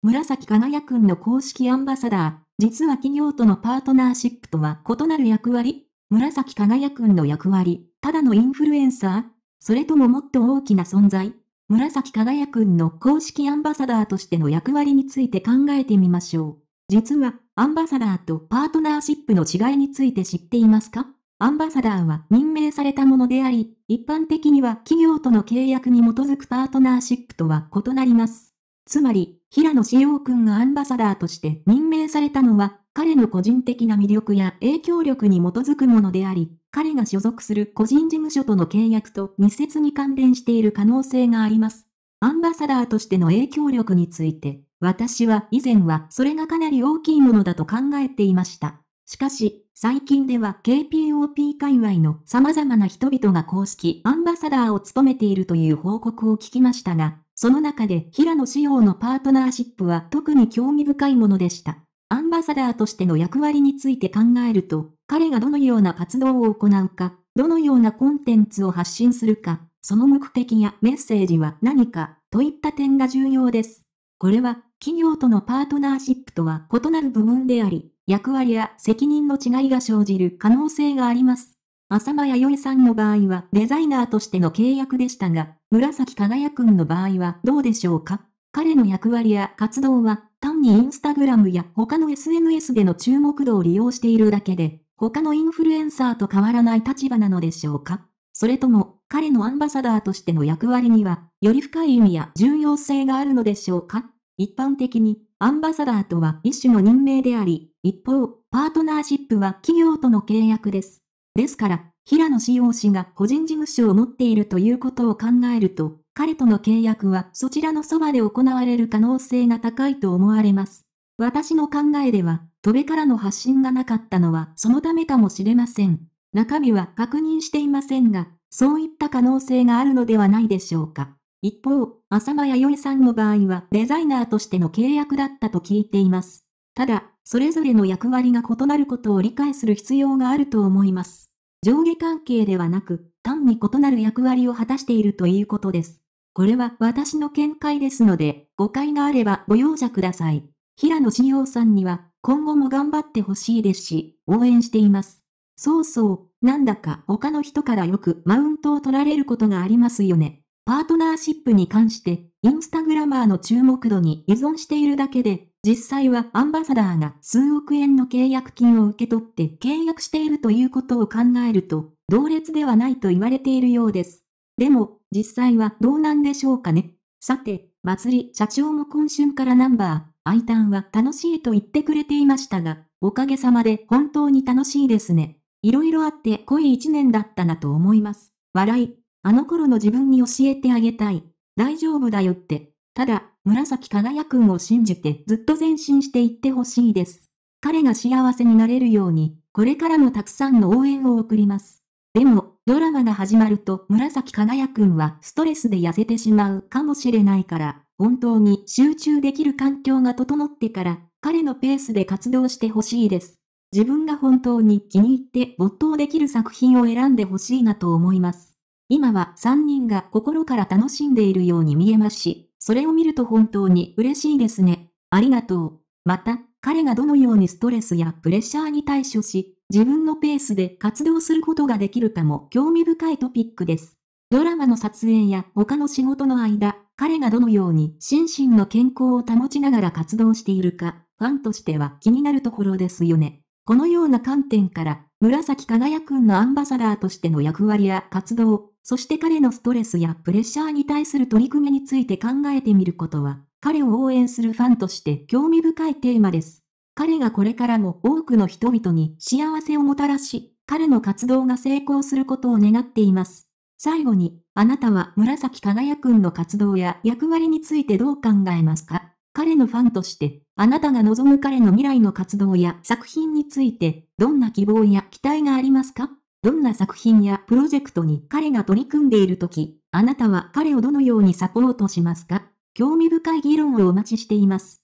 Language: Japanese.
紫輝くんの公式アンバサダー、実は企業とのパートナーシップとは異なる役割紫輝くんの役割、ただのインフルエンサーそれとももっと大きな存在紫輝くんの公式アンバサダーとしての役割について考えてみましょう。実は、アンバサダーとパートナーシップの違いについて知っていますかアンバサダーは任命されたものであり、一般的には企業との契約に基づくパートナーシップとは異なります。つまり、平野紫耀くんがアンバサダーとして任命されたのは、彼の個人的な魅力や影響力に基づくものであり、彼が所属する個人事務所との契約と密接に関連している可能性があります。アンバサダーとしての影響力について、私は以前はそれがかなり大きいものだと考えていました。しかし、最近では KPOP 界隈の様々な人々が公式アンバサダーを務めているという報告を聞きましたが、その中で平野紫耀のパートナーシップは特に興味深いものでした。アンバサダーとしての役割について考えると、彼がどのような活動を行うか、どのようなコンテンツを発信するか、その目的やメッセージは何か、といった点が重要です。これは、企業とのパートナーシップとは異なる部分であり、役割や責任の違いが生じる可能性があります。浅間弥生さんの場合はデザイナーとしての契約でしたが、紫輝くんの場合はどうでしょうか彼の役割や活動は単にインスタグラムや他の SNS での注目度を利用しているだけで、他のインフルエンサーと変わらない立場なのでしょうかそれとも、彼のアンバサダーとしての役割には、より深い意味や重要性があるのでしょうか一般的に、アンバサダーとは一種の任命であり、一方、パートナーシップは企業との契約です。ですから、平野志陽氏が個人事務所を持っているということを考えると、彼との契約はそちらのそばで行われる可能性が高いと思われます。私の考えでは、戸辺からの発信がなかったのはそのためかもしれません。中身は確認していませんが、そういった可能性があるのではないでしょうか。一方、浅間弥生さんの場合はデザイナーとしての契約だったと聞いています。ただ、それぞれの役割が異なることを理解する必要があると思います。上下関係ではなく、単に異なる役割を果たしているということです。これは私の見解ですので、誤解があればご容赦ください。平野志陽さんには、今後も頑張ってほしいですし、応援しています。そうそう、なんだか他の人からよくマウントを取られることがありますよね。パートナーシップに関して、インスタグラマーの注目度に依存しているだけで、実際はアンバサダーが数億円の契約金を受け取って契約しているということを考えると、同列ではないと言われているようです。でも、実際はどうなんでしょうかね。さて、祭り社長も今春からナンバー、アイタンは楽しいと言ってくれていましたが、おかげさまで本当に楽しいですね。いろいろあって濃い一年だったなと思います。笑い。あの頃の自分に教えてあげたい。大丈夫だよって。ただ、紫輝くんを信じてずっと前進していってほしいです。彼が幸せになれるように、これからもたくさんの応援を送ります。でも、ドラマが始まると紫輝くんはストレスで痩せてしまうかもしれないから、本当に集中できる環境が整ってから、彼のペースで活動してほしいです。自分が本当に気に入って没頭できる作品を選んでほしいなと思います。今は3人が心から楽しんでいるように見えますし、それを見ると本当に嬉しいですね。ありがとう。また、彼がどのようにストレスやプレッシャーに対処し、自分のペースで活動することができるかも興味深いトピックです。ドラマの撮影や他の仕事の間、彼がどのように心身の健康を保ちながら活動しているか、ファンとしては気になるところですよね。このような観点から、紫輝くんのアンバサダーとしての役割や活動、そして彼のストレスやプレッシャーに対する取り組みについて考えてみることは、彼を応援するファンとして興味深いテーマです。彼がこれからも多くの人々に幸せをもたらし、彼の活動が成功することを願っています。最後に、あなたは紫輝くんの活動や役割についてどう考えますか彼のファンとして、あなたが望む彼の未来の活動や作品について、どんな希望や期待がありますかどんな作品やプロジェクトに彼が取り組んでいるとき、あなたは彼をどのようにサポートしますか興味深い議論をお待ちしています。